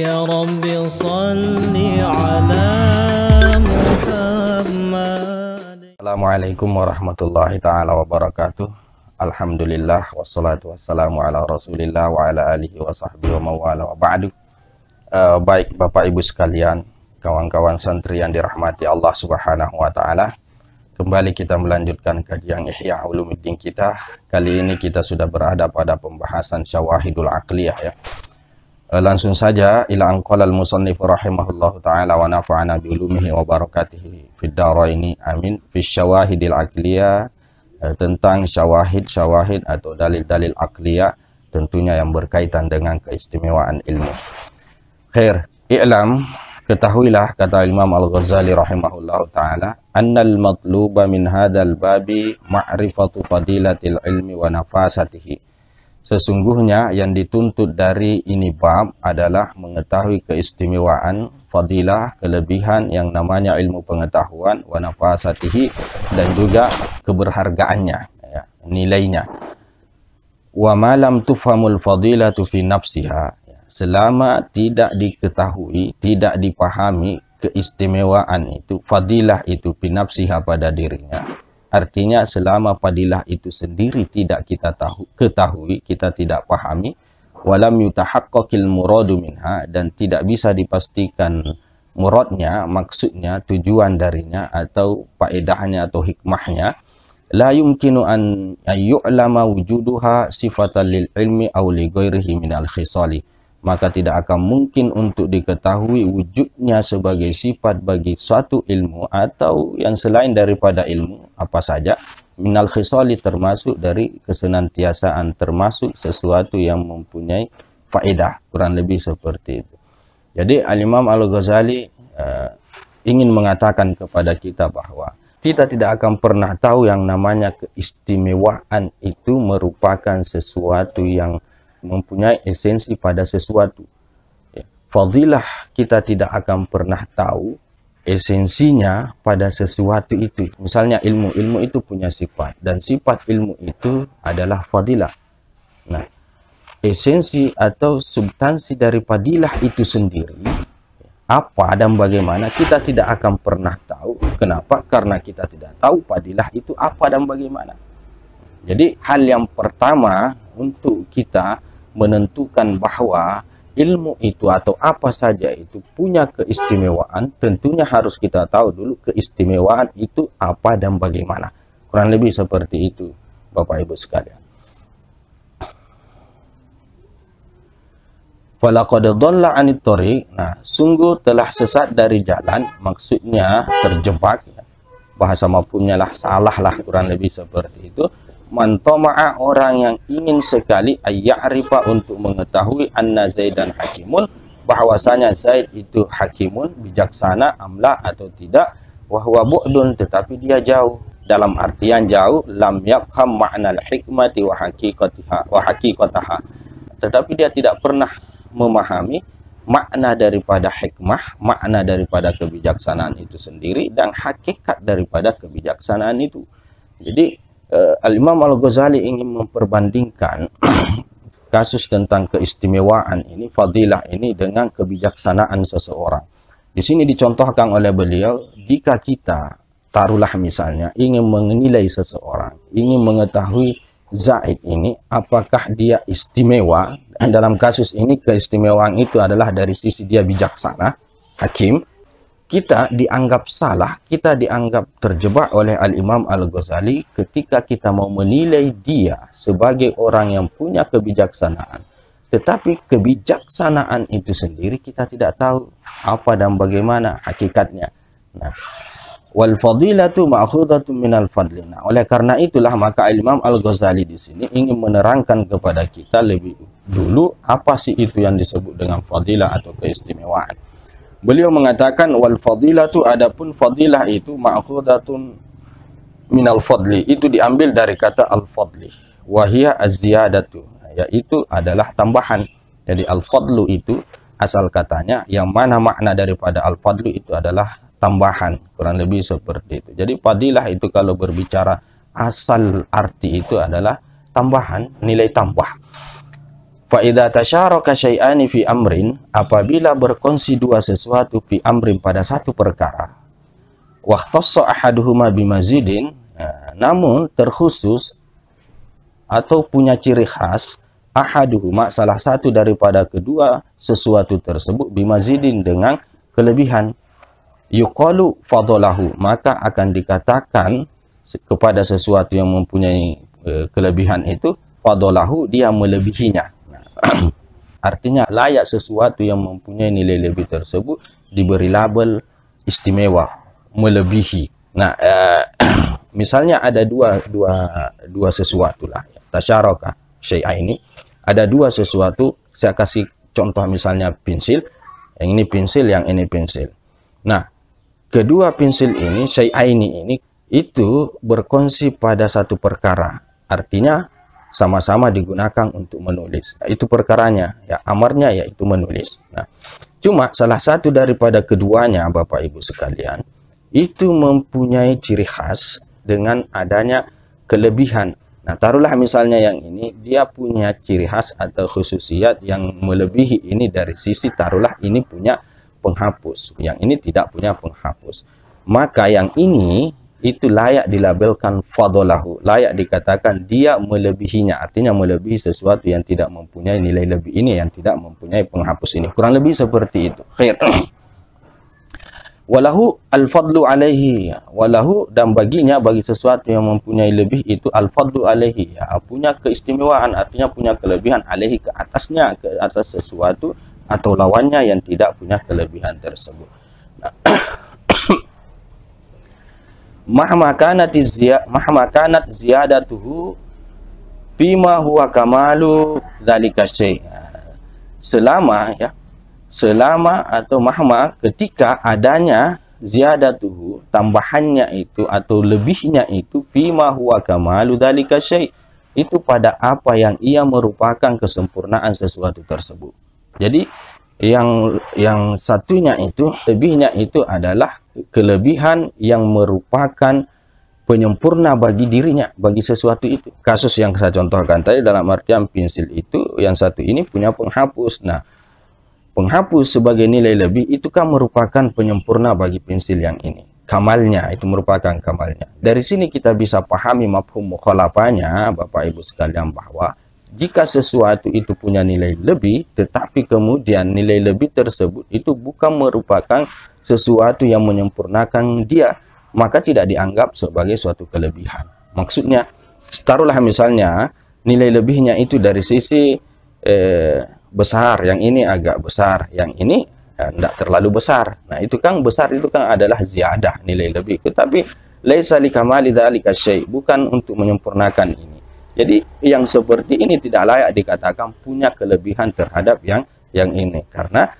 يا رب صل على محمد السلام عليكم ورحمة الله تعالى وبركاته الحمد لله والصلاة والسلام على رسول الله وعلى آله وصحبه وموالا وبعد uh, baik Bapak Ibu sekalian kawan-kawan santri yang dirahmati Allah subhanahu wa ta'ala Kembali kita melanjutkan kajian Ihya Ulumuddin kita. Kali ini kita sudah berada pada pembahasan Syawahidul Aqliyah ya. Eh, langsung saja ila anqalal musannif rahimahullahu taala wa nafa'ana bi ulumihi wa barakatihi fid dharaini amin fi syawahidil aqliya eh, tentang syawahid syawahid atau dalil-dalil aqliya tentunya yang berkaitan dengan keistimewaan ilmu khair i'lam ketahuilah kata Imam Al-Ghazali rahimahullahu taala annal matluba min hadzal babi ma'rifatu fadilatil ilmi wa nafasatihi Sesungguhnya yang dituntut dari ini bab adalah mengetahui keistimewaan, fadilah, kelebihan yang namanya ilmu pengetahuan, wanafasatihi, dan juga keberhargaannya, ya, nilainya. Wa malam tufhamul fadilatu fi nafsiha. Ya, selama tidak diketahui, tidak dipahami keistimewaan itu, fadilah itu fi nafsiha pada dirinya. Artinya selama padilah itu sendiri tidak kita tahu, ketahui, kita tidak pahami, walam yutahaqqaqil muradu minha dan tidak bisa dipastikan muradnya, maksudnya, tujuan darinya atau faedahnya atau hikmahnya, la yumkinu an yu'lama wujuduha sifatan lil ilmi awli li ghairihi minal khisali maka tidak akan mungkin untuk diketahui wujudnya sebagai sifat bagi suatu ilmu atau yang selain daripada ilmu apa saja minal khisali termasuk dari kesenantiasaan termasuk sesuatu yang mempunyai faedah kurang lebih seperti itu jadi al-imam al-ghazali uh, ingin mengatakan kepada kita bahwa kita tidak akan pernah tahu yang namanya keistimewaan itu merupakan sesuatu yang mempunyai esensi pada sesuatu. Ya, fadilah kita tidak akan pernah tahu esensinya pada sesuatu itu. Misalnya ilmu, ilmu itu punya sifat dan sifat ilmu itu adalah fadilah. Nah, esensi atau substansi dari fadilah itu sendiri apa dan bagaimana kita tidak akan pernah tahu. Kenapa? Karena kita tidak tahu fadilah itu apa dan bagaimana. Jadi hal yang pertama untuk kita menentukan bahwa ilmu itu atau apa saja itu punya keistimewaan, tentunya harus kita tahu dulu keistimewaan itu apa dan bagaimana. Kurang lebih seperti itu, Bapak Ibu sekalian. Falaqad dhalla Nah, sungguh telah sesat dari jalan, maksudnya terjebak. Bahasa maupun lah salah lah kurang lebih seperti itu. man orang yang ingin sekali ayya'rifa untuk mengetahui anna zaidan hakimun bahwasanya zaid itu hakimun bijaksana amla atau tidak wahwa bu'dun tetapi dia jauh dalam artian jauh lam yakham ma'nal hikmati wa haqiqatiha wa haqiqataha tetapi dia tidak pernah memahami makna daripada hikmah, makna daripada kebijaksanaan itu sendiri dan hakikat daripada kebijaksanaan itu. Jadi uh, Al-Imam Al-Ghazali ingin memperbandingkan kasus tentang keistimewaan ini, fadilah ini dengan kebijaksanaan seseorang. Di sini dicontohkan oleh beliau, jika kita taruhlah misalnya ingin menilai seseorang, ingin mengetahui Zaid ini apakah dia istimewa dalam kasus ini keistimewaan itu adalah dari sisi dia bijaksana hakim kita dianggap salah, kita dianggap terjebak oleh Al-Imam Al-Ghazali ketika kita mau menilai dia sebagai orang yang punya kebijaksanaan. Tetapi kebijaksanaan itu sendiri kita tidak tahu apa dan bagaimana hakikatnya. Nah, wal fadilatu ma'khudatu minal fadli. Nah, oleh karena itulah maka Imam Al-Ghazali di sini ingin menerangkan kepada kita lebih dulu apa sih itu yang disebut dengan fadilah atau keistimewaan. Beliau mengatakan wal fadilatu adapun fadilah itu ma'khudatun minal fadli. Itu diambil dari kata al fadli. Wahia az-ziyadatu yaitu adalah tambahan. Jadi al fadlu itu asal katanya yang mana makna daripada al fadlu itu adalah tambahan kurang lebih seperti itu. Jadi fadilah itu kalau berbicara asal arti itu adalah tambahan nilai tambah. Fa'idha tasyaraka syai'ani fi amrin, apabila berkongsi dua sesuatu fi amrin pada satu perkara, wahtassa ahaduhuma bimazidin, nah, namun terkhusus atau punya ciri khas, ahaduhuma salah satu daripada kedua sesuatu tersebut bimazidin dengan kelebihan. Yukalu fadolahu, maka akan dikatakan kepada sesuatu yang mempunyai eh, kelebihan itu, fadolahu dia melebihinya Artinya layak sesuatu yang mempunyai nilai lebih tersebut diberi label istimewa, melebihi. Nah, eh, misalnya ada dua dua dua sesuatu lah. Tasyaraka syai'a ini ada dua sesuatu. Saya kasih contoh misalnya pensil. Yang ini pensil, yang ini pensil. Nah, kedua pensil ini syai'a ini ini itu berkongsi pada satu perkara. Artinya sama-sama digunakan untuk menulis. Nah, itu perkaranya, ya amarnya yaitu menulis. Nah, cuma salah satu daripada keduanya Bapak Ibu sekalian itu mempunyai ciri khas dengan adanya kelebihan. Nah, taruhlah misalnya yang ini dia punya ciri khas atau khususiat yang melebihi ini dari sisi taruhlah ini punya penghapus, yang ini tidak punya penghapus. Maka yang ini itu layak dilabelkan fadolahu layak dikatakan dia melebihinya artinya melebihi sesuatu yang tidak mempunyai nilai lebih ini yang tidak mempunyai penghapus ini kurang lebih seperti itu khair walahu al fadlu alaihi walahu dan baginya bagi sesuatu yang mempunyai lebih itu al fadlu alaihi ya, punya keistimewaan artinya punya kelebihan alaihi ke atasnya ke atas sesuatu atau lawannya yang tidak punya kelebihan tersebut nah, mahma kanat ziyadatuhu bima huwa kamalu selama ya selama atau mahma ketika adanya ziyadatuhu tambahannya itu atau lebihnya itu bima huwa kamalu itu pada apa yang ia merupakan kesempurnaan sesuatu tersebut jadi yang yang satunya itu lebihnya itu adalah kelebihan yang merupakan penyempurna bagi dirinya, bagi sesuatu itu. Kasus yang saya contohkan tadi dalam artian pensil itu, yang satu ini punya penghapus. Nah, penghapus sebagai nilai lebih itu kan merupakan penyempurna bagi pensil yang ini. Kamalnya, itu merupakan kamalnya. Dari sini kita bisa pahami mafhum mukhalafahnya, Bapak Ibu sekalian, bahwa jika sesuatu itu punya nilai lebih, tetapi kemudian nilai lebih tersebut itu bukan merupakan sesuatu yang menyempurnakan dia, maka tidak dianggap sebagai suatu kelebihan. Maksudnya, taruhlah misalnya nilai lebihnya itu dari sisi eh, besar, yang ini agak besar, yang ini eh, tidak eh, terlalu besar. Nah, itu kan besar itu kan adalah ziyadah nilai lebih. Tetapi laisa likamali dzalika bukan untuk menyempurnakan ini. Jadi yang seperti ini tidak layak dikatakan punya kelebihan terhadap yang yang ini karena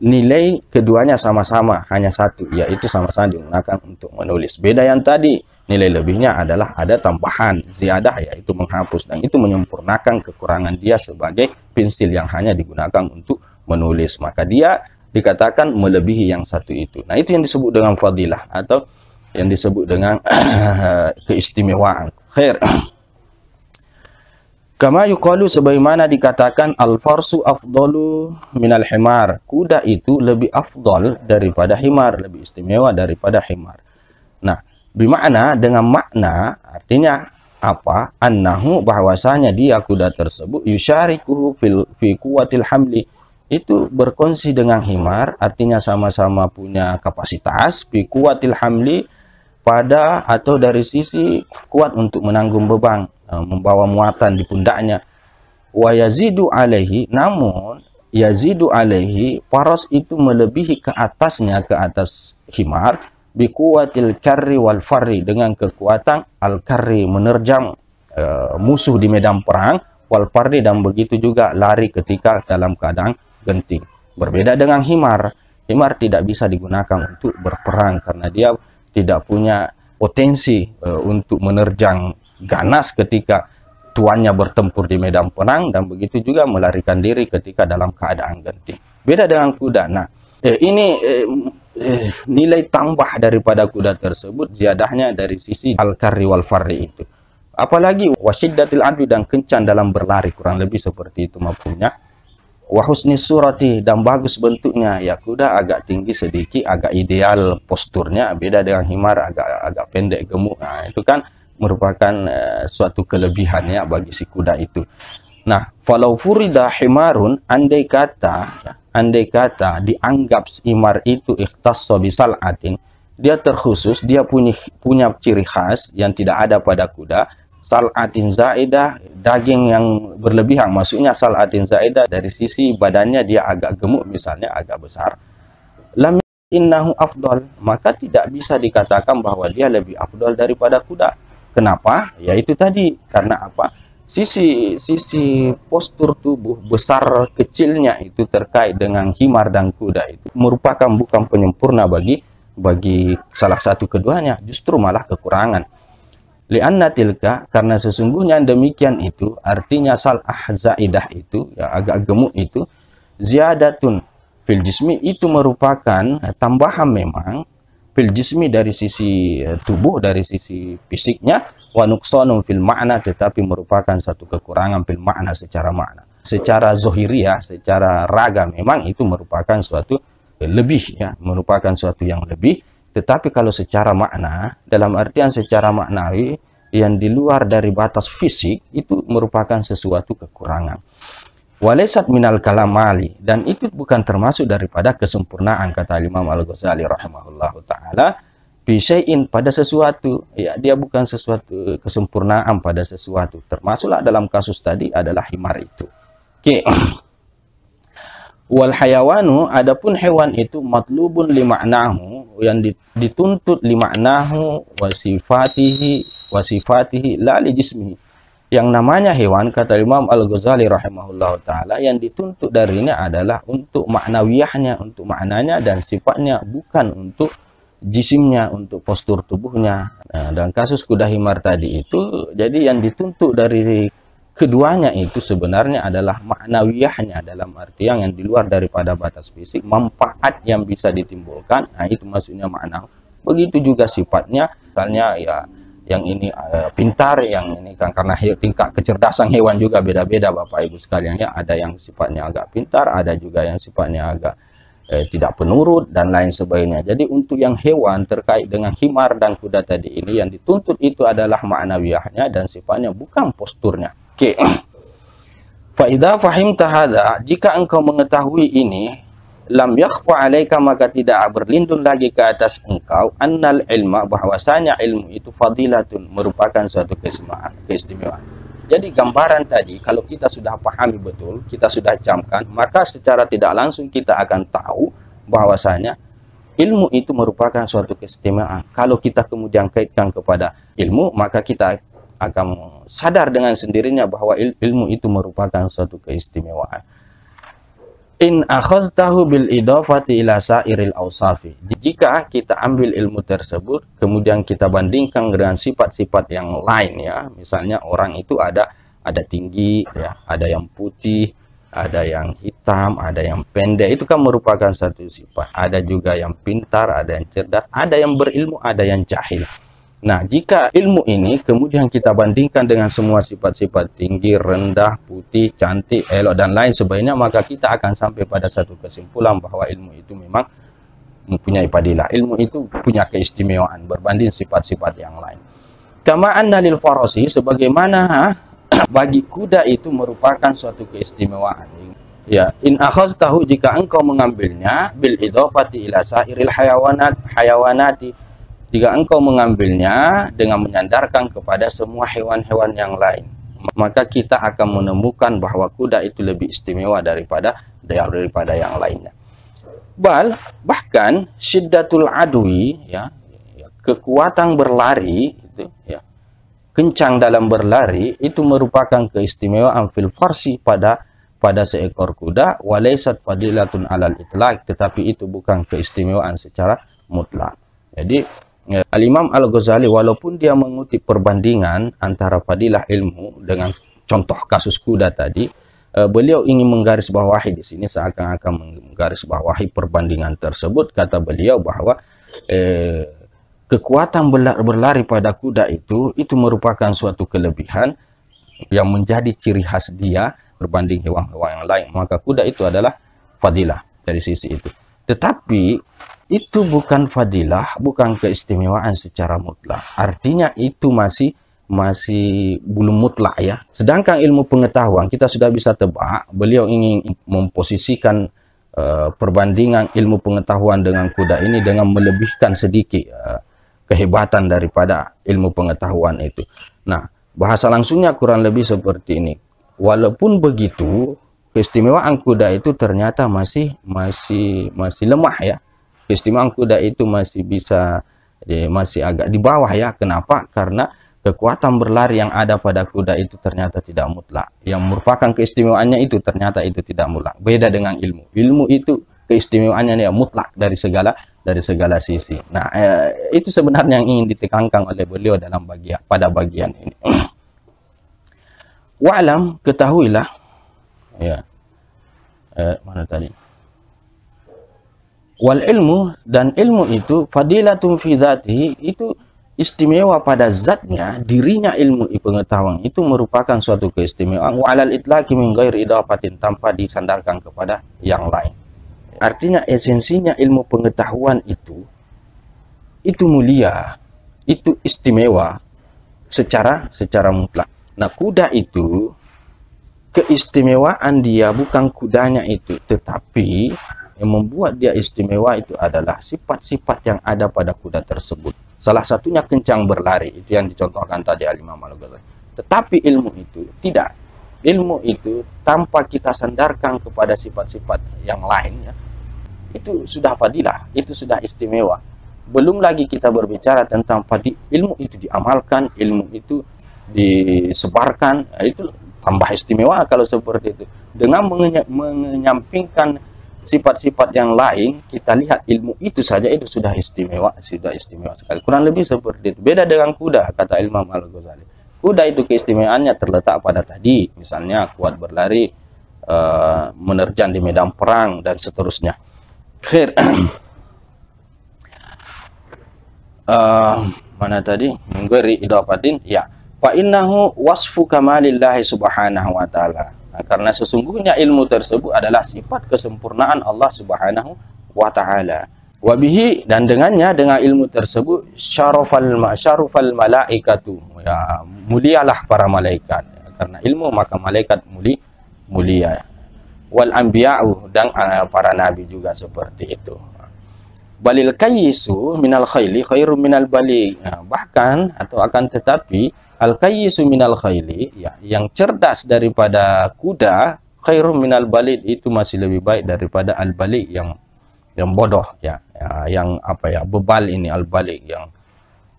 nilai keduanya sama-sama hanya satu yaitu sama-sama digunakan untuk menulis beda yang tadi nilai lebihnya adalah ada tambahan ziyadah yaitu menghapus dan itu menyempurnakan kekurangan dia sebagai pensil yang hanya digunakan untuk menulis maka dia dikatakan melebihi yang satu itu nah itu yang disebut dengan fadilah atau yang disebut dengan keistimewaan khair Kama yukalu sebagaimana dikatakan al-farsu afdalu minal himar. Kuda itu lebih Afdol daripada himar, lebih istimewa daripada himar. Nah, bimana dengan makna artinya apa? Annahu bahwasanya dia kuda tersebut yusyarikuhu fil, fi kuwatil hamli itu berkongsi dengan himar artinya sama-sama punya kapasitas fi kuwatil hamli pada atau dari sisi kuat untuk menanggung beban Eh, membawa muatan di pundaknya wa yazidu alaihi namun yazidu alaihi paros itu melebihi ke atasnya ke atas himar bikuatil karri wal farri dengan kekuatan al karri menerjang uh, musuh di medan perang wal farri dan begitu juga lari ketika dalam keadaan genting berbeda dengan himar himar tidak bisa digunakan untuk berperang karena dia tidak punya potensi uh, untuk menerjang ganas ketika tuannya bertempur di medan perang dan begitu juga melarikan diri ketika dalam keadaan genting. Beda dengan kuda. Nah, eh, ini eh, eh, nilai tambah daripada kuda tersebut ziadahnya dari sisi al-karri wal farri itu. Apalagi wasyiddatil adu dan kencan dalam berlari kurang lebih seperti itu mafhumnya. Wahusni surati dan bagus bentuknya ya kuda agak tinggi sedikit agak ideal posturnya beda dengan himar agak agak pendek gemuk nah, itu kan merupakan uh, suatu kelebihannya bagi si kuda itu. Nah, falau furida himarun andai kata ya, andai kata dianggap imar itu ikhtassa bisal'atin dia terkhusus, dia punya punya ciri khas yang tidak ada pada kuda. Salatin zaidah, daging yang berlebihan. Maksudnya salatin zaidah dari sisi badannya dia agak gemuk misalnya, agak besar. Lam innahu afdal, maka tidak bisa dikatakan bahwa dia lebih afdal daripada kuda. Kenapa? Ya itu tadi karena apa? Sisi sisi postur tubuh besar kecilnya itu terkait dengan himar dan kuda itu merupakan bukan penyempurna bagi bagi salah satu keduanya, justru malah kekurangan. Lianna tilka karena sesungguhnya demikian itu artinya sal ahzaidah itu ya agak gemuk itu ziyadatun fil jismi itu merupakan tambahan memang fil jismi dari sisi eh, tubuh dari sisi fisiknya wa nuqsanun fil makna tetapi merupakan satu kekurangan fil makna secara makna secara zohiriyah secara raga memang itu merupakan suatu lebih ya merupakan suatu yang lebih tetapi kalau secara makna dalam artian secara maknawi yang di luar dari batas fisik itu merupakan sesuatu kekurangan Walaisat minal kalamali dan itu bukan termasuk daripada kesempurnaan kata Imam Al-Ghazali rahimahullahu taala pada sesuatu ya dia bukan sesuatu kesempurnaan pada sesuatu termasuklah dalam kasus tadi adalah himar itu. Oke. Okay. Wal hayawanu adapun hewan itu matlubun limaknahu yang dituntut limaknahu wasifatihi wasifatihi la li jismihi yang namanya hewan kata Imam Al-Ghazali rahimahullah taala yang dituntut darinya adalah untuk maknawiyahnya, untuk maknanya dan sifatnya bukan untuk jisimnya, untuk postur tubuhnya. Nah, kasus kuda himar tadi itu jadi yang dituntut dari keduanya itu sebenarnya adalah maknawiyahnya dalam arti yang, yang di luar daripada batas fisik, manfaat yang bisa ditimbulkan. Nah, itu maksudnya makna. Begitu juga sifatnya, misalnya ya yang ini uh, pintar, yang ini kan karena tingkat kecerdasan hewan juga beda-beda Bapak Ibu sekalian ya. Ada yang sifatnya agak pintar, ada juga yang sifatnya agak eh, tidak penurut dan lain sebagainya. Jadi untuk yang hewan terkait dengan himar dan kuda tadi ini yang dituntut itu adalah ma'nawiyahnya dan sifatnya bukan posturnya. Oke. Okay. Fa'idha fahim tahada, jika engkau mengetahui ini, lam yakhfa alaika maka tidak berlindung lagi ke atas engkau annal ilma bahwasanya ilmu itu fadilatun merupakan suatu keistimewaan keistimewaan jadi gambaran tadi kalau kita sudah pahami betul kita sudah camkan maka secara tidak langsung kita akan tahu bahwasanya ilmu itu merupakan suatu keistimewaan kalau kita kemudian kaitkan kepada ilmu maka kita akan sadar dengan sendirinya bahwa il ilmu itu merupakan suatu keistimewaan in akhadtahu bil idafati ila sairil awsafi jika kita ambil ilmu tersebut kemudian kita bandingkan dengan sifat-sifat yang lain ya misalnya orang itu ada ada tinggi ya ada yang putih ada yang hitam ada yang pendek itu kan merupakan satu sifat ada juga yang pintar ada yang cerdas ada yang berilmu ada yang jahil Nah, jika ilmu ini kemudian kita bandingkan dengan semua sifat-sifat tinggi, rendah, putih, cantik, elok, dan lain sebagainya, maka kita akan sampai pada satu kesimpulan bahwa ilmu itu memang mempunyai padilah. Ilmu itu punya keistimewaan berbanding sifat-sifat yang lain. Kamaan dalil farosi, sebagaimana bagi kuda itu merupakan suatu keistimewaan. Ya, in akhaz tahu jika engkau mengambilnya bil idhafati ila sairil hayawanat hayawanati jika engkau mengambilnya dengan menyandarkan kepada semua hewan-hewan yang lain, maka kita akan menemukan bahwa kuda itu lebih istimewa daripada daripada yang lainnya. Bal bahkan syiddatul adwi ya, ya kekuatan berlari itu ya kencang dalam berlari itu merupakan keistimewaan fil farsi pada pada seekor kuda walaisat fadilatun alal itlaq tetapi itu bukan keistimewaan secara mutlak. Jadi Ya. Al-Imam Al-Ghazali walaupun dia mengutip perbandingan antara fadilah ilmu dengan contoh kasus kuda tadi, eh, beliau ingin menggarisbawahi di sini seakan-akan menggarisbawahi perbandingan tersebut kata beliau bahwa eh, kekuatan berlari pada kuda itu itu merupakan suatu kelebihan yang menjadi ciri khas dia berbanding hewan-hewan yang lain. Maka kuda itu adalah fadilah dari sisi itu. Tetapi itu bukan fadilah, bukan keistimewaan secara mutlak. Artinya itu masih masih belum mutlak ya. Sedangkan ilmu pengetahuan kita sudah bisa tebak, beliau ingin memposisikan uh, perbandingan ilmu pengetahuan dengan kuda ini dengan melebihkan sedikit uh, kehebatan daripada ilmu pengetahuan itu. Nah, bahasa langsungnya kurang lebih seperti ini. Walaupun begitu, keistimewaan kuda itu ternyata masih masih masih lemah ya keistimewaan kuda itu masih bisa eh, masih agak di bawah ya kenapa karena kekuatan berlari yang ada pada kuda itu ternyata tidak mutlak yang merupakan keistimewaannya itu ternyata itu tidak mutlak beda dengan ilmu ilmu itu keistimewaannya ya mutlak dari segala dari segala sisi nah eh, itu sebenarnya yang ingin ditekankan oleh beliau dalam bagian pada bagian ini wa'lam ketahuilah ya eh, mana tadi wal ilmu dan ilmu itu fadilatun fi dzatihi itu istimewa pada zatnya dirinya ilmu pengetahuan itu merupakan suatu keistimewaan walal itlaqi min ghairi tanpa disandarkan kepada yang lain artinya esensinya ilmu pengetahuan itu itu mulia itu istimewa secara secara mutlak nah kuda itu keistimewaan dia bukan kudanya itu tetapi yang membuat dia istimewa itu adalah sifat-sifat yang ada pada kuda tersebut. Salah satunya kencang berlari, itu yang dicontohkan tadi Al-Imam al -Ghazali. Tetapi ilmu itu tidak. Ilmu itu tanpa kita sandarkan kepada sifat-sifat yang lainnya, itu sudah fadilah, itu sudah istimewa. Belum lagi kita berbicara tentang padi, ilmu itu diamalkan, ilmu itu disebarkan, ya, itu tambah istimewa kalau seperti itu. Dengan menyampingkan sifat-sifat yang lain kita lihat ilmu itu saja itu sudah istimewa sudah istimewa sekali kurang lebih seperti itu beda dengan kuda kata Imam Al Ghazali kuda itu keistimewaannya terletak pada tadi misalnya kuat berlari eh, menerjang di medan perang dan seterusnya khair uh, mana tadi menggeri idopatin ya fa innahu wasfu kamalillahi subhanahu wa ta'ala Nah, karena sesungguhnya ilmu tersebut adalah sifat kesempurnaan Allah Subhanahu wa taala. Wabihi dan dengannya dengan ilmu tersebut syarafal ma syarafal malaikatu ya mulialah para malaikat karena ilmu maka malaikat muli mulia wal anbiya'u dan uh, para nabi juga seperti itu balil kayisu minal khayli khairu minal bali nah, ya, bahkan atau akan tetapi al kayisu minal khayli ya, yang cerdas daripada kuda khairu minal bali itu masih lebih baik daripada al bali yang yang bodoh ya, ya yang apa ya bebal ini al bali yang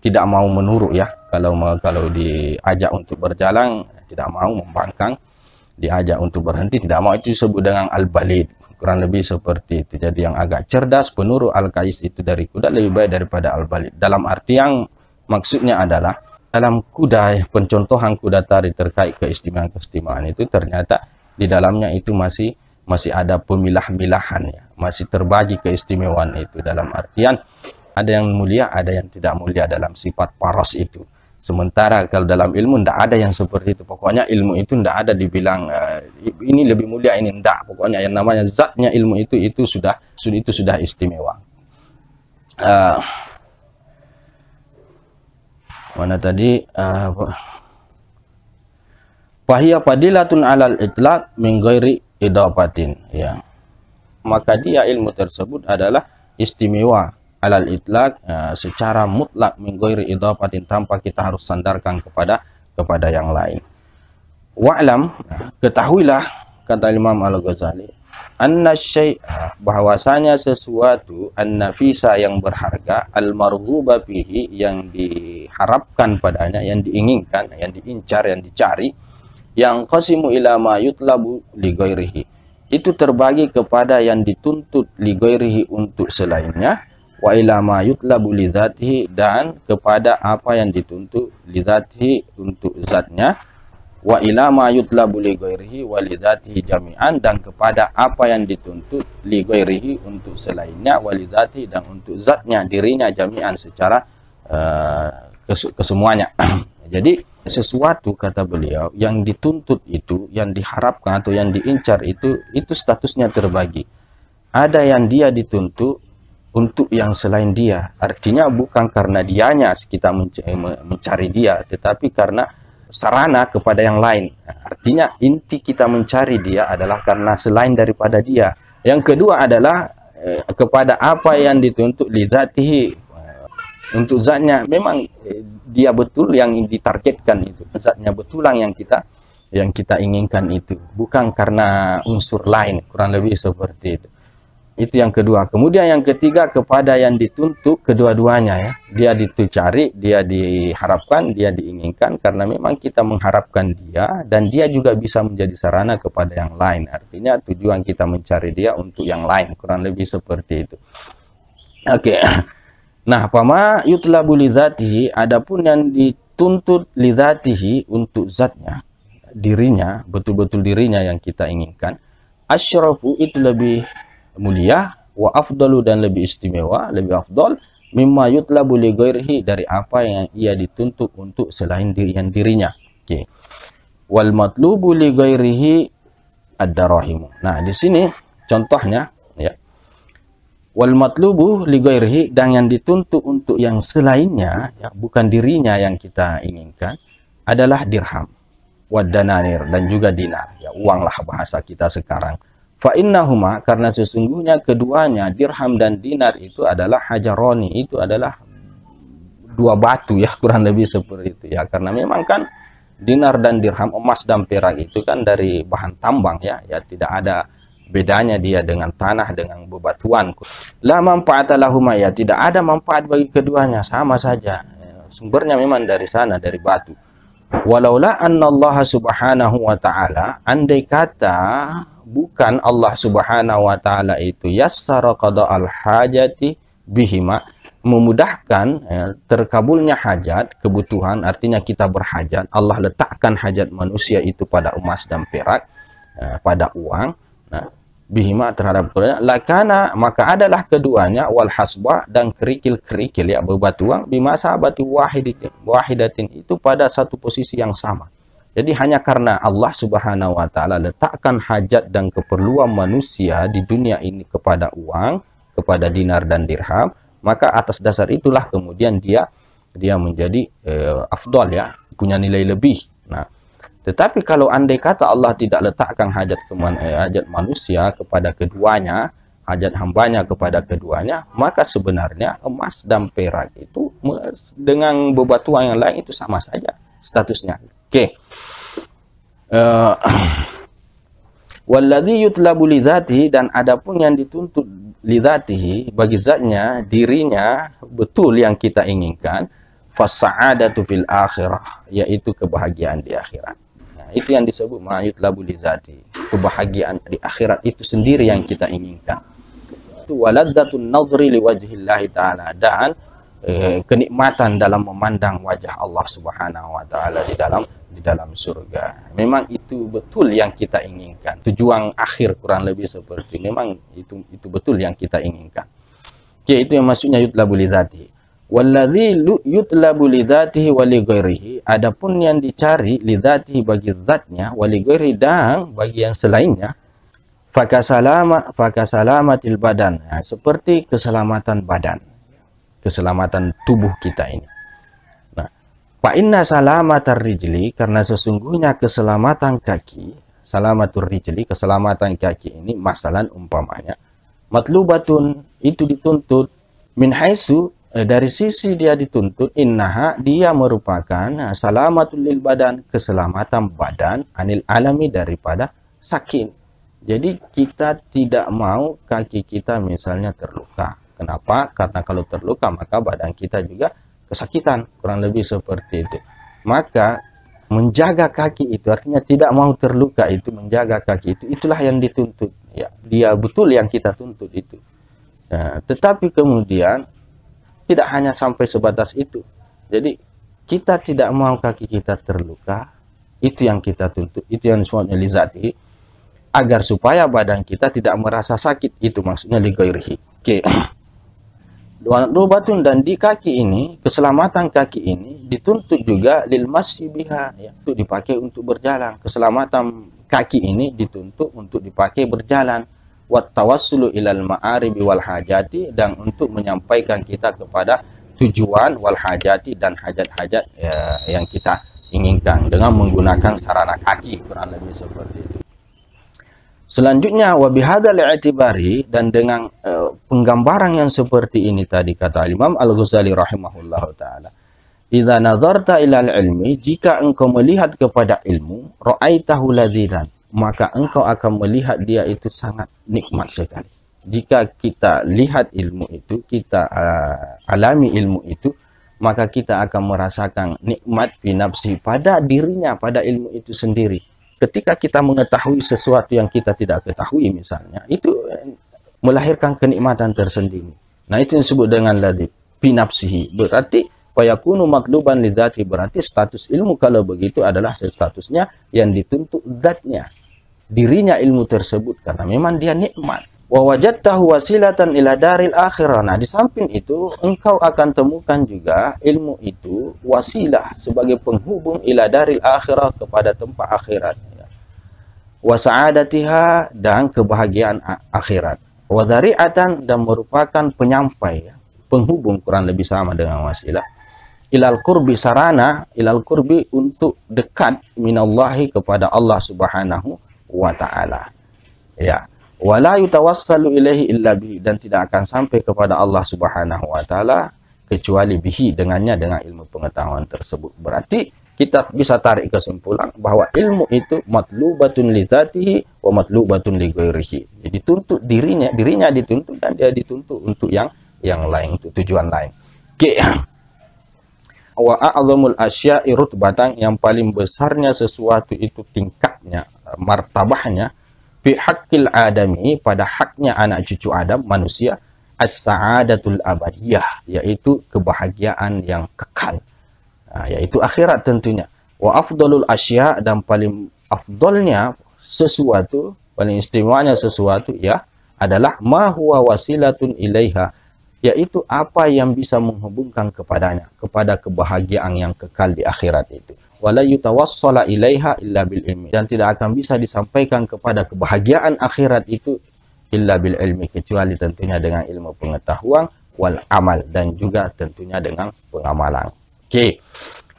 tidak mau menurut ya kalau kalau diajak untuk berjalan tidak mau membangkang diajak untuk berhenti tidak mau itu disebut dengan al balid kurang lebih seperti itu jadi yang agak cerdas penurut al-kais itu dari kuda lebih baik daripada al-balid dalam arti yang maksudnya adalah dalam kuda pencontohan kuda tari terkait keistimewaan-keistimewaan itu ternyata di dalamnya itu masih masih ada pemilah-milahan ya masih terbagi keistimewaan itu dalam artian ada yang mulia ada yang tidak mulia dalam sifat paros itu Sementara kalau dalam ilmu tidak ada yang seperti itu. Pokoknya ilmu itu tidak ada dibilang uh, ini lebih mulia ini tidak. Pokoknya yang namanya zatnya ilmu itu itu sudah itu sudah istimewa. Uh, mana tadi uh, eh, Fahiyah alal itlaq min ghairi ya. Maka dia ilmu tersebut adalah istimewa alal itlak uh, eh, secara mutlak menggoiri idafatin tanpa kita harus sandarkan kepada kepada yang lain. Wa'lam ketahuilah kata Imam Al-Ghazali anna syai'a eh, bahwasanya sesuatu annafisa yang berharga al-marghuba fihi yang diharapkan padanya yang diinginkan yang diincar yang dicari yang qasimu ila ma yutlabu li itu terbagi kepada yang dituntut li untuk selainnya wa ila ma yutlabu lidzatihi dan kepada apa yang dituntut lidzatihi untuk zatnya wa ila ma yutlabu li ghairihi wa li jami'an dan kepada apa yang dituntut li ghairihi untuk selainnya wa li dan untuk zatnya dirinya jami'an secara uh, kesemuanya jadi sesuatu kata beliau yang dituntut itu yang diharapkan atau yang diincar itu itu statusnya terbagi ada yang dia dituntut untuk yang selain dia. Artinya bukan karena dianya kita mencari dia, tetapi karena sarana kepada yang lain. Artinya inti kita mencari dia adalah karena selain daripada dia. Yang kedua adalah eh, kepada apa yang dituntut lizatihi eh, untuk zatnya memang eh, dia betul yang ditargetkan itu zatnya betulang yang kita yang kita inginkan itu bukan karena unsur lain kurang lebih seperti itu itu yang kedua. Kemudian yang ketiga kepada yang dituntut kedua-duanya ya. Dia dicari, dia diharapkan, dia diinginkan karena memang kita mengharapkan dia dan dia juga bisa menjadi sarana kepada yang lain. Artinya tujuan kita mencari dia untuk yang lain, kurang lebih seperti itu. Oke. Okay. Nah, pama yutlabu lidzatihi adapun yang dituntut lidzatihi untuk zatnya, dirinya, betul-betul dirinya yang kita inginkan. Asyrafu itu lebih mulia wa afdalu dan lebih istimewa, lebih afdal mimma yutlabu li ghairihi dari apa yang ia dituntut untuk selain diri yang dirinya. Oke. Wal matlubu li ghairihi ad-darahimu. Nah, di sini contohnya ya. Wal matlubu li ghairihi dan yang dituntut untuk yang selainnya ya, bukan dirinya yang kita inginkan adalah dirham, wad dananir dan juga dinar. Ya, uanglah bahasa kita sekarang. Fa karena sesungguhnya keduanya dirham dan dinar itu adalah hajaroni itu adalah dua batu ya kurang lebih seperti itu ya karena memang kan dinar dan dirham emas dan perak itu kan dari bahan tambang ya ya tidak ada bedanya dia dengan tanah dengan bebatuan la manfaat lahuma ya tidak ada manfaat bagi keduanya sama saja sumbernya memang dari sana dari batu walaula anna Allah subhanahu wa ta'ala andai kata bukan Allah Subhanahu wa taala itu yassara qada al hajati bihima memudahkan ya, terkabulnya hajat kebutuhan artinya kita berhajat Allah letakkan hajat manusia itu pada emas dan perak ya, pada uang nah bihima terhadap keduanya lakana maka adalah keduanya wal hasba dan kerikil-kerikil ya uang bima sahabati wahidatin wahidatin itu pada satu posisi yang sama jadi hanya karena Allah Subhanahu wa taala letakkan hajat dan keperluan manusia di dunia ini kepada uang, kepada dinar dan dirham, maka atas dasar itulah kemudian dia dia menjadi eh, afdol ya, punya nilai lebih. Nah, tetapi kalau andai kata Allah tidak letakkan hajat keman, eh, hajat manusia kepada keduanya, hajat hambanya kepada keduanya, maka sebenarnya emas dan perak itu dengan bebatuan yang lain itu sama saja statusnya. Oke. Eh, walladhi yutlabu lidhatihi dan adapun yang dituntut lidhatihi bagi zatnya, dirinya betul yang kita inginkan fasa'adatu fil akhirah yaitu kebahagiaan di akhirat. Nah, itu yang disebut ma yutlabu lidhati. Kebahagiaan di akhirat itu sendiri yang kita inginkan. Itu waladatun nazri liwajhillahi ta'ala dan Eh, kenikmatan dalam memandang wajah Allah Subhanahu wa taala di dalam di dalam surga. Memang itu betul yang kita inginkan. Tujuan akhir kurang lebih seperti ini. Memang itu itu betul yang kita inginkan. Oke, itu yang maksudnya yutlabu lidzati. Walladzi yutlabu lidzatihi wa Adapun yang dicari lidati bagi zatnya wa dan bagi yang selainnya fakasalama fakasalatil badan. Nah, seperti keselamatan badan keselamatan tubuh kita ini. Nah, fa inna salamatar rijli karena sesungguhnya keselamatan kaki, salamatur rijli, keselamatan kaki ini masalah umpamanya matlubatun itu dituntut min haisu eh, dari sisi dia dituntut innaha dia merupakan nah, salamatul lil badan keselamatan badan anil alami daripada sakit. Jadi kita tidak mau kaki kita misalnya terluka Kenapa? Karena kalau terluka maka badan kita juga kesakitan, kurang lebih seperti itu. Maka menjaga kaki itu artinya tidak mau terluka itu menjaga kaki itu itulah yang dituntut ya dia betul yang kita tuntut itu nah, tetapi kemudian tidak hanya sampai sebatas itu jadi kita tidak mau kaki kita terluka itu yang kita tuntut itu yang semuanya lizati agar supaya badan kita tidak merasa sakit itu maksudnya ligoirhi oke okay dua batun dan di kaki ini keselamatan kaki ini dituntut juga lil biha ya, itu dipakai untuk berjalan keselamatan kaki ini dituntut untuk dipakai berjalan wat tawassulu ilal ma'aribi wal hajati dan untuk menyampaikan kita kepada tujuan wal hajati dan hajat-hajat ya, yang kita inginkan dengan menggunakan sarana kaki kurang lebih seperti itu Selanjutnya wabihadal i'tibari dan dengan uh, penggambaran yang seperti ini tadi kata Imam Al-Ghazali rahimahullahu taala. Idza nazarta ilal ilmi jika engkau melihat kepada ilmu ra'aitahu ladziran maka engkau akan melihat dia itu sangat nikmat sekali. Jika kita lihat ilmu itu, kita uh, alami ilmu itu, maka kita akan merasakan nikmat binafsi pada dirinya, pada ilmu itu sendiri ketika kita mengetahui sesuatu yang kita tidak ketahui misalnya, itu eh, melahirkan kenikmatan tersendiri. Nah, itu yang disebut dengan ladib, pinapsihi. Berarti fayakunu matluban lidati berarti status ilmu kalau begitu adalah statusnya yang dituntut zatnya dirinya ilmu tersebut karena memang dia nikmat wa wajadtahu wasilatan ila daril akhirah. Nah, di samping itu engkau akan temukan juga ilmu itu wasilah sebagai penghubung ila daril akhirah kepada tempat akhirat. Wa dan kebahagiaan akhirat. Wa dan merupakan penyampai, penghubung kurang lebih sama dengan wasilah. Ilal kurbi sarana, ilal kurbi untuk dekat minallahi kepada Allah Subhanahu wa taala. Ya, wala yutawassalu ilaihi illa bihi dan tidak akan sampai kepada Allah Subhanahu wa taala kecuali bihi dengannya dengan ilmu pengetahuan tersebut. Berarti kita bisa tarik kesimpulan bahwa ilmu itu matlubatun li dzatihi wa matlubatun li ghairihi. Jadi tuntut dirinya, dirinya dituntut dan dia dituntut untuk yang yang lain, untuk tujuan lain. Oke. Okay. Wa a'zamul asya'i rutbatan yang paling besarnya sesuatu itu tingkatnya, martabahnya bi haqqil adami pada haknya anak cucu Adam manusia as-sa'adatul abadiyah iaitu kebahagiaan yang kekal ha, iaitu akhirat tentunya wa afdalul asya dan paling afdalnya sesuatu paling istimewanya sesuatu ya adalah ma huwa wasilatun ilaiha yaitu apa yang bisa menghubungkan kepadanya kepada kebahagiaan yang kekal di akhirat itu wala yutawassala ilaiha illa bil ilmi dan tidak akan bisa disampaikan kepada kebahagiaan akhirat itu illa bil ilmi kecuali tentunya dengan ilmu pengetahuan wal amal dan juga tentunya dengan pengamalan oke okay.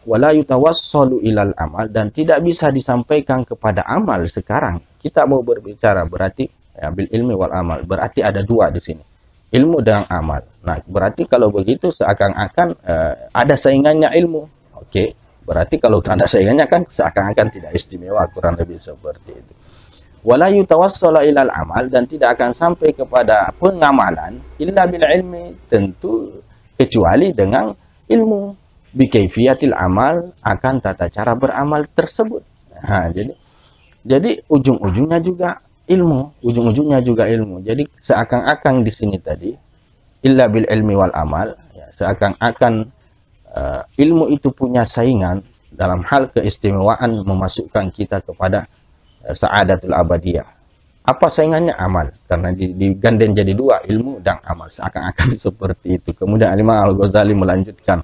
wala ilal amal dan tidak bisa disampaikan kepada amal sekarang kita mau berbicara berarti ya, bil ilmi wal amal berarti ada dua di sini ilmu dan amal. Nah, berarti kalau begitu seakan-akan uh, ada saingannya ilmu. Oke, okay. berarti kalau ada saingannya kan seakan-akan tidak istimewa kurang lebih seperti itu. Wala yutawassala ilal amal dan tidak akan sampai kepada pengamalan illa bil ilmi tentu kecuali dengan ilmu bikaifiyatil amal akan tata cara beramal tersebut. Nah, jadi jadi ujung-ujungnya juga ilmu ujung-ujungnya juga ilmu jadi seakan-akan di sini tadi illa bil ilmi wal amal ya, seakan-akan uh, ilmu itu punya saingan dalam hal keistimewaan memasukkan kita kepada uh, saadatul abadiyah apa saingannya amal karena digandeng jadi dua ilmu dan amal seakan-akan seperti itu kemudian Imam Al Ghazali melanjutkan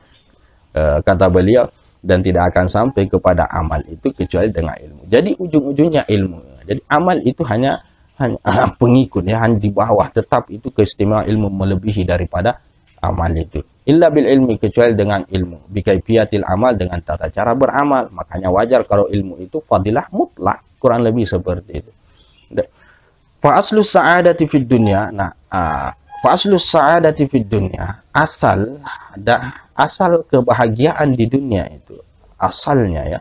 uh, kata beliau dan tidak akan sampai kepada amal itu kecuali dengan ilmu jadi ujung-ujungnya ilmu jadi amal itu hanya hanya ah, pengikut ya hanya di bawah tetap itu keistimewaan ilmu melebihi daripada amal itu illa bil ilmi kecuali dengan ilmu bikaifiyatil amal dengan tata cara beramal makanya wajar kalau ilmu itu fadilah mutlak kurang lebih seperti itu fa sa'adati fid dunya nah uh, fa sa'adati fid dunya asal da, asal kebahagiaan di dunia itu asalnya ya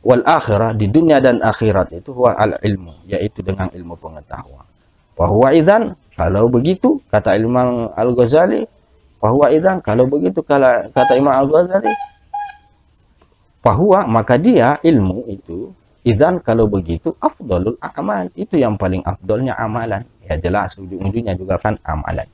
wal akhirah di dunia dan akhirat itu huwa al ilmu yaitu dengan ilmu pengetahuan bahwa idan kalau begitu kata Imam Al Ghazali bahwa idan kalau begitu kala, kata Imam Al Ghazali bahwa maka dia ilmu itu idan kalau begitu afdolul amal itu yang paling afdolnya amalan ya jelas ujung-ujungnya juga kan amalan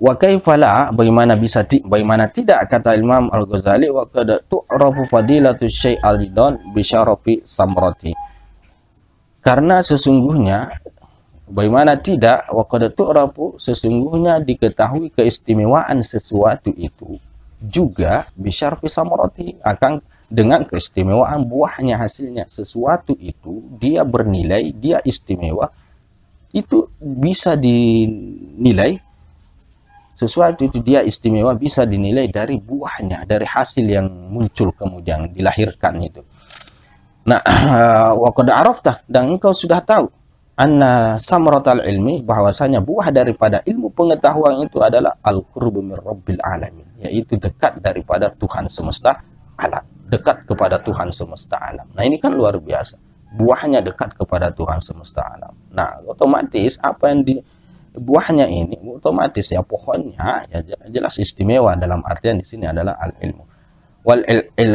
Wa kaifa la bagaimana bisa di, bagaimana tidak kata Imam Al-Ghazali wa qad tu'rafu fadilatu syai' al-lidon bi syarafi samrati. Karena sesungguhnya bagaimana tidak wa qad tu'rafu sesungguhnya diketahui keistimewaan sesuatu itu juga bi syarafi samrati akan dengan keistimewaan buahnya hasilnya sesuatu itu dia bernilai dia istimewa itu bisa dinilai sesuatu itu dia istimewa bisa dinilai dari buahnya, dari hasil yang muncul kemudian dilahirkan itu. Nah, wa qad arafta dan engkau sudah tahu anna samratal ilmi bahwasanya buah daripada ilmu pengetahuan itu adalah al-qurbu min rabbil alamin, yaitu dekat daripada Tuhan semesta alam, dekat kepada Tuhan semesta alam. Nah, ini kan luar biasa. Buahnya dekat kepada Tuhan semesta alam. Nah, otomatis apa yang di buahnya ini otomatis ya pohonnya ya jelas istimewa dalam artian di sini adalah al ilmu wal il, il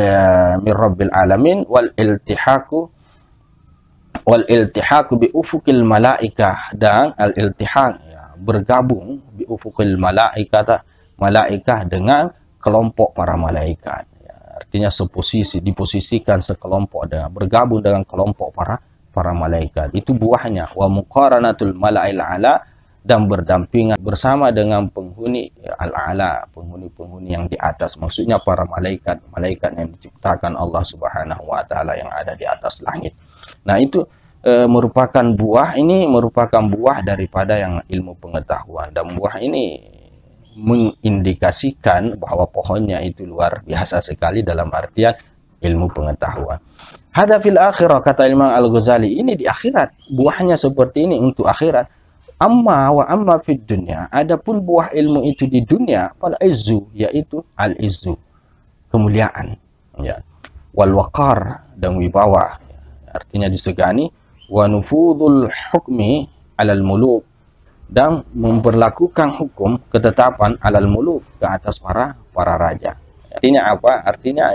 min rabbil alamin wal iltihaku wal iltihaku bi ufukil malaikah dan al iltihak ya, bergabung bi ufukil malaikah malaikah dengan kelompok para malaikat ya, artinya seposisi diposisikan sekelompok dengan bergabung dengan kelompok para para malaikat itu buahnya wa muqaranatul malail ala dan berdampingan bersama dengan penghuni al-ala, penghuni-penghuni yang di atas, maksudnya para malaikat, malaikat yang diciptakan Allah Subhanahu wa taala yang ada di atas langit. Nah, itu e, merupakan buah ini merupakan buah daripada yang ilmu pengetahuan dan buah ini mengindikasikan bahwa pohonnya itu luar biasa sekali dalam artian ilmu pengetahuan. Hadafil akhirah kata Imam Al-Ghazali ini di akhirat buahnya seperti ini untuk akhirat amma wa amma fid dunya adapun buah ilmu itu di dunia pada izu yaitu al izu kemuliaan ya wal waqar dan wibawa artinya disegani wa nufudul hukmi alal muluk dan memperlakukan hukum ketetapan alal muluk ke atas para para raja artinya apa artinya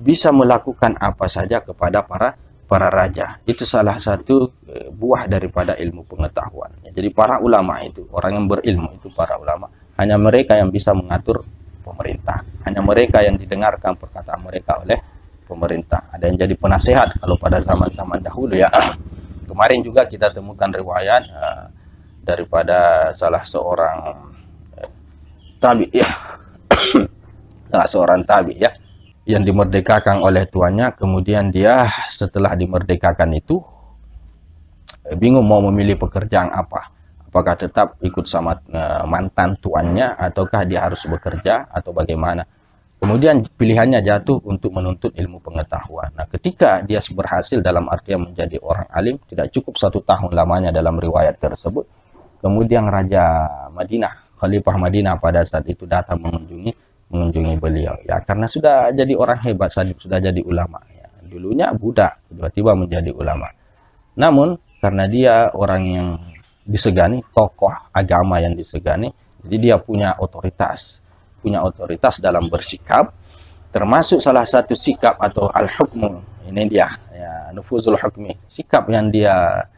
bisa melakukan apa saja kepada para para raja. Itu salah satu e, buah daripada ilmu pengetahuan. Jadi para ulama itu, orang yang berilmu itu para ulama. Hanya mereka yang bisa mengatur pemerintah. Hanya mereka yang didengarkan perkataan mereka oleh pemerintah. Ada yang jadi penasehat kalau pada zaman-zaman dahulu ya. Kemarin juga kita temukan riwayat uh, daripada salah seorang uh, tabi ya. salah seorang tabi ya yang dimerdekakan oleh tuannya kemudian dia setelah dimerdekakan itu eh, bingung mau memilih pekerjaan apa apakah tetap ikut sama eh, mantan tuannya ataukah dia harus bekerja atau bagaimana kemudian pilihannya jatuh untuk menuntut ilmu pengetahuan nah ketika dia berhasil dalam artian menjadi orang alim tidak cukup satu tahun lamanya dalam riwayat tersebut kemudian Raja Madinah Khalifah Madinah pada saat itu datang mengunjungi mengunjungi beliau ya karena sudah jadi orang hebat saja sudah jadi ulama ya dulunya budak tiba-tiba menjadi ulama namun karena dia orang yang disegani tokoh agama yang disegani jadi dia punya otoritas punya otoritas dalam bersikap termasuk salah satu sikap atau al-hukmu ini dia ya nufuzul hukmi sikap yang dia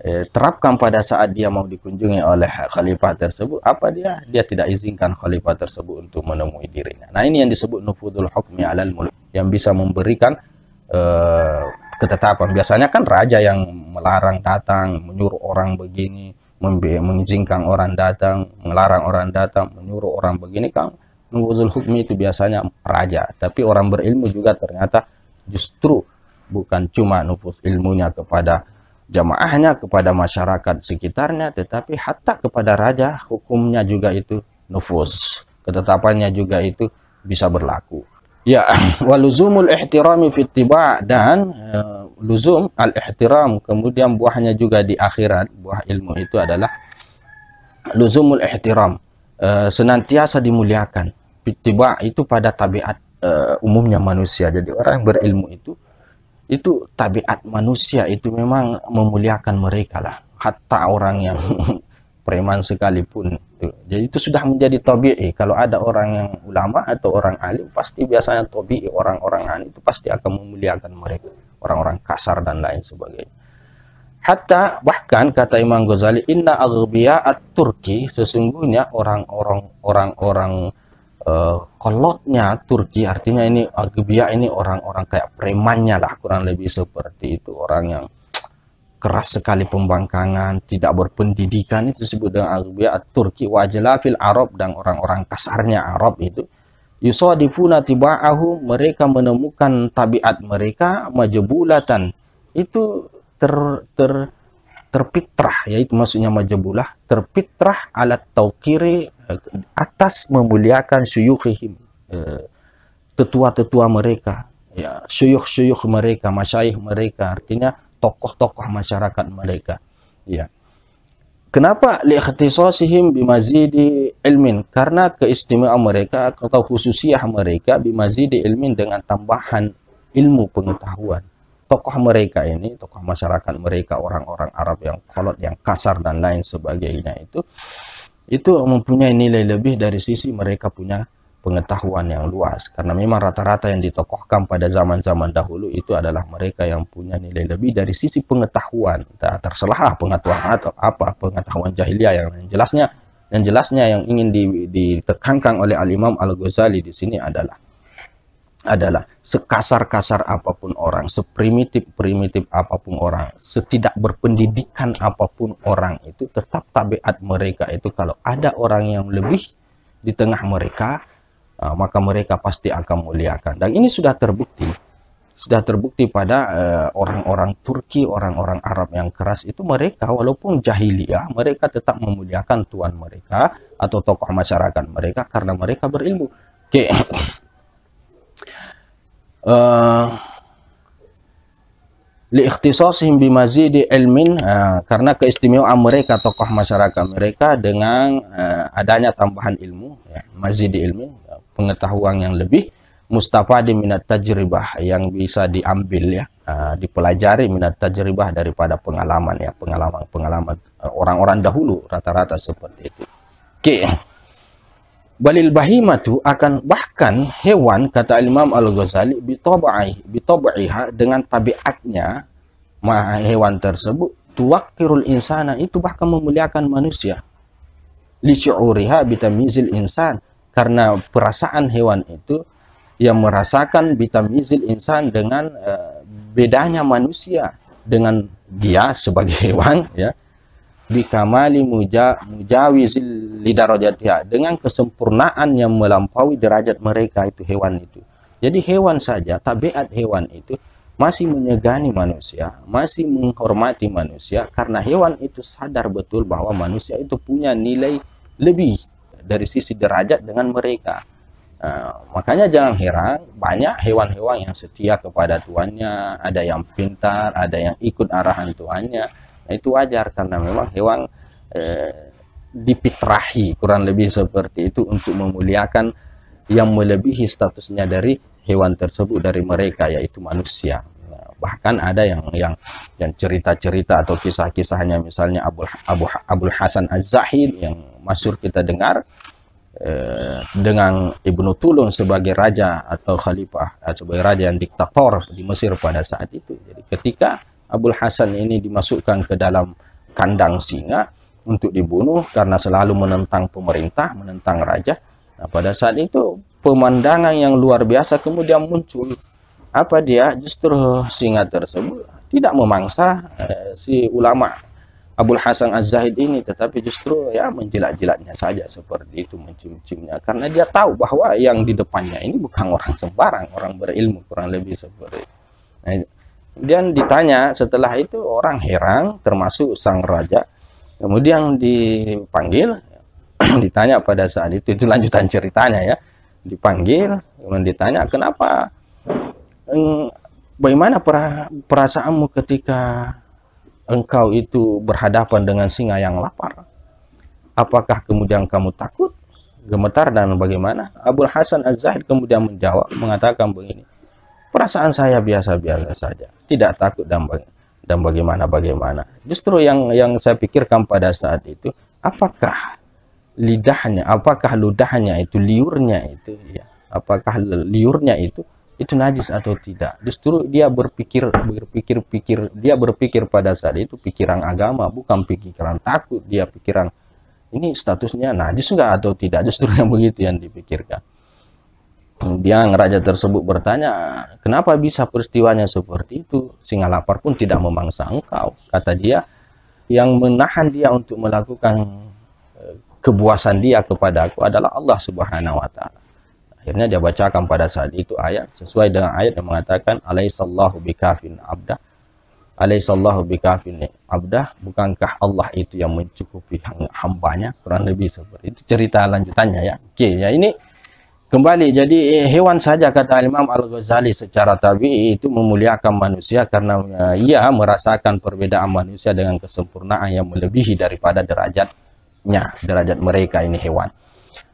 Eh, terapkan pada saat dia mau dikunjungi oleh khalifah tersebut apa dia dia tidak izinkan khalifah tersebut untuk menemui dirinya nah ini yang disebut nufudul hukmi alal muluk yang bisa memberikan eh, ketetapan biasanya kan raja yang melarang datang menyuruh orang begini mengizinkan orang datang melarang orang datang menyuruh orang begini kan nufudul hukmi itu biasanya raja tapi orang berilmu juga ternyata justru bukan cuma nufuz ilmunya kepada jamaahnya kepada masyarakat sekitarnya tetapi hatta kepada raja hukumnya juga itu nufus ketetapannya juga itu bisa berlaku ya waluzumul ihtirami fitiba dan uh, luzum al ihtiram kemudian buahnya juga di akhirat buah ilmu itu adalah luzumul ihtiram uh, senantiasa dimuliakan fitiba itu pada tabiat uh, umumnya manusia jadi orang yang berilmu itu itu tabiat manusia itu memang memuliakan mereka lah hatta orang yang preman sekalipun jadi itu sudah menjadi tabi'i kalau ada orang yang ulama atau orang alim pasti biasanya tabi'i orang-orang alim itu pasti akan memuliakan mereka orang-orang kasar dan lain sebagainya hatta bahkan kata Imam Ghazali inna aghbiya at-turki sesungguhnya orang-orang orang-orang Eh, kolotnya Turki artinya ini Agbia eh, ini orang-orang kayak premannya lah kurang lebih seperti itu orang yang keras sekali pembangkangan, tidak berpendidikan itu disebut dengan Agbia Turki wajalah fil Arab dan orang-orang kasarnya Arab itu tiba tiba'ahu mereka menemukan tabiat mereka majebulatan itu ter, ter terpitrah yaitu maksudnya majabulah terpitrah alat taukiri atas memuliakan syuyukhihim eh, tetua-tetua mereka ya syuyukh-syuyukh mereka masyaih mereka artinya tokoh-tokoh masyarakat mereka ya kenapa liikhtisasihim bimazidi ilmin karena keistimewaan mereka atau khususiah mereka bimazidi ilmin dengan tambahan ilmu pengetahuan tokoh mereka ini, tokoh masyarakat mereka, orang-orang Arab yang kolot, yang kasar dan lain sebagainya itu itu mempunyai nilai lebih dari sisi mereka punya pengetahuan yang luas karena memang rata-rata yang ditokohkan pada zaman-zaman dahulu itu adalah mereka yang punya nilai lebih dari sisi pengetahuan tak terserah pengetahuan atau apa pengetahuan jahiliyah yang jelasnya yang jelasnya yang ingin ditekankan oleh Al Imam Al Ghazali di sini adalah adalah sekasar-kasar apapun orang, seprimitif-primitif apapun orang, setidak berpendidikan apapun orang itu tetap tabiat mereka itu kalau ada orang yang lebih di tengah mereka ah, maka mereka pasti akan muliakan dan ini sudah terbukti sudah terbukti pada eh, orang-orang uh, Turki, orang-orang Arab yang keras itu mereka walaupun jahiliyah mereka tetap memuliakan tuan mereka atau tokoh masyarakat mereka karena mereka berilmu. Okay Eh, li ikhtisasihim bimazidi ilmin uh, karena keistimewaan mereka tokoh masyarakat mereka dengan uh, adanya tambahan ilmu ya, mazidi ilmin ya, pengetahuan yang lebih di minat tajribah yang bisa diambil ya uh, dipelajari minat tajribah daripada pengalaman ya pengalaman-pengalaman orang-orang dahulu rata-rata seperti itu oke okay balil bahimatu akan bahkan hewan kata Imam Al-Ghazali bitabai bitobaiha dengan tabiatnya hewan tersebut tuwakirul insana itu bahkan memuliakan manusia li syu'uriha bitamizil insan karena perasaan hewan itu yang merasakan bitamizil insan dengan uh, bedanya manusia dengan dia sebagai hewan ya bikamali muja, mujawizil lidarajatiha dengan kesempurnaan yang melampaui derajat mereka itu hewan itu. Jadi hewan saja, tabiat hewan itu masih menyegani manusia, masih menghormati manusia karena hewan itu sadar betul bahwa manusia itu punya nilai lebih dari sisi derajat dengan mereka. Uh, makanya jangan heran banyak hewan-hewan yang setia kepada tuannya, ada yang pintar, ada yang ikut arahan tuannya Nah, itu wajar karena memang hewan eh, dipitrahi kurang lebih seperti itu untuk memuliakan yang melebihi statusnya dari hewan tersebut dari mereka yaitu manusia nah, bahkan ada yang yang yang cerita-cerita atau kisah-kisahnya misalnya Abu Abu Abul Hasan Az-Zahid yang masyur kita dengar eh, dengan Ibnu Tulun sebagai raja atau khalifah eh, sebagai raja yang diktator di Mesir pada saat itu. Jadi ketika Abul Hasan ini dimasukkan ke dalam kandang singa untuk dibunuh karena selalu menentang pemerintah, menentang raja. Nah, pada saat itu pemandangan yang luar biasa kemudian muncul. Apa dia? Justru singa tersebut tidak memangsa eh, si ulama Abul Hasan Az-Zahid ini tetapi justru ya menjilat-jilatnya saja seperti itu mencium-ciumnya karena dia tahu bahwa yang di depannya ini bukan orang sembarang, orang berilmu kurang lebih seperti itu. Nah, Kemudian ditanya setelah itu orang heran termasuk sang raja. Kemudian dipanggil ditanya pada saat itu itu lanjutan ceritanya ya. Dipanggil kemudian ditanya kenapa bagaimana perasaanmu ketika engkau itu berhadapan dengan singa yang lapar? Apakah kemudian kamu takut, gemetar dan bagaimana? Abu Hasan Az-Zahid kemudian menjawab mengatakan begini. Perasaan saya biasa-biasa saja, tidak takut dan dan bagaimana-bagaimana. Justru yang yang saya pikirkan pada saat itu, apakah lidahnya, apakah ludahnya itu, liurnya itu, ya, apakah liurnya itu itu najis atau tidak. Justru dia berpikir berpikir pikir dia berpikir pada saat itu pikiran agama bukan pikiran takut dia pikiran ini statusnya najis enggak atau tidak justru yang begitu yang dipikirkan. Kemudian raja tersebut bertanya, kenapa bisa peristiwanya seperti itu? Singa lapar pun tidak memangsa engkau. Kata dia, yang menahan dia untuk melakukan eh, kebuasan dia kepada aku adalah Allah Subhanahu wa taala. Akhirnya dia bacakan pada saat itu ayat sesuai dengan ayat yang mengatakan alaihissallahu bikafin abda alaisallahu bikafin abdah bukankah Allah itu yang mencukupi hambanya kurang lebih seperti itu cerita lanjutannya ya oke ya ini Kembali, jadi eh, hewan saja kata Imam Al-Ghazali secara tabi'i itu memuliakan manusia karena eh, ia merasakan perbedaan manusia dengan kesempurnaan yang melebihi daripada derajatnya, derajat mereka ini hewan.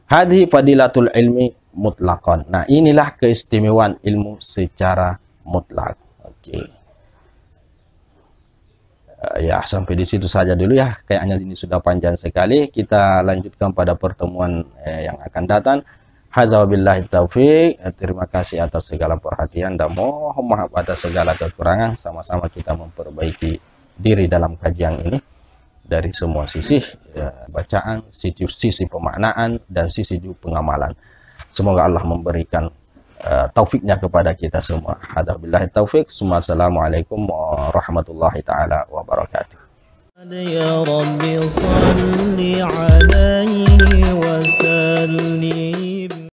Hadhi fadilatul ilmi mutlakon. Nah, inilah keistimewaan ilmu secara mutlak. Oke. Okay. Uh, eh, ya, sampai di situ saja dulu ya. Kayaknya ini sudah panjang sekali. Kita lanjutkan pada pertemuan eh, yang akan datang. Hadza billahi taufik. Ya, terima kasih atas segala perhatian dan mohon maaf atas segala kekurangan. Sama-sama kita memperbaiki diri dalam kajian ini dari semua sisi ya, bacaan, sisi, sisi pemaknaan dan sisi juga pengamalan. Semoga Allah memberikan uh, eh, taufiknya kepada kita semua. Hadza billahi taufik. Assalamualaikum warahmatullahi taala wabarakatuh. يا رب صل عليه وسلم